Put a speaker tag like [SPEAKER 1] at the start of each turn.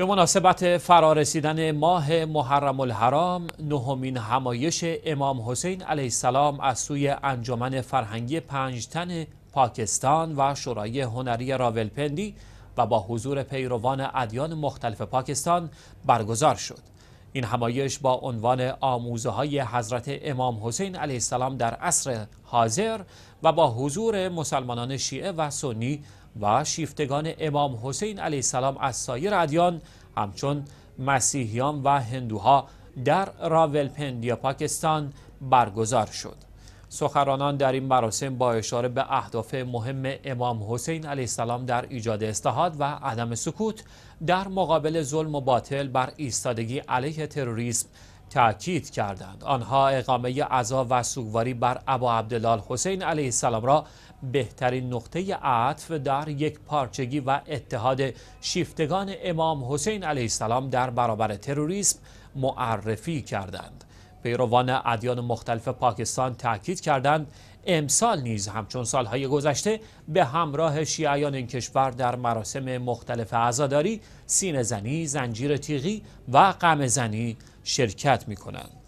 [SPEAKER 1] به مناسبت فرارسیدن ماه محرم الحرام نهمین همایش امام حسین علیه السلام از سوی انجمن فرهنگی پنجتن پاکستان و شورای هنری راولپندی و با حضور پیروان ادیان مختلف پاکستان برگزار شد این همایش با عنوان آموزه های حضرت امام حسین علیه السلام در عصر حاضر و با حضور مسلمانان شیعه و سنی و شیفتگان امام حسین علیه السلام از سایر ادیان همچون مسیحیان و هندوها در راولپندی یا پاکستان برگزار شد سخرانان در این مراسم با اشاره به اهداف مهم امام حسین علیه السلام در ایجاد استحاد و عدم سکوت در مقابل ظلم و باطل بر ایستادگی علیه تروریسم تأکید کردند آنها اقامه عزا و سوگواری بر ابا عبدلال حسین علیه السلام را بهترین نقطه عطف در یک پارچگی و اتحاد شیفتگان امام حسین علیه السلام در برابر تروریسم معرفی کردند پیروان ادیان مختلف پاکستان تأکید کردند امسال نیز همچون سالهای گذشته به همراه شیعیان این کشور در مراسم مختلف عزاداری سینه زنی، زنجیر تیغی و قمزنی زنی شرکت می کنند.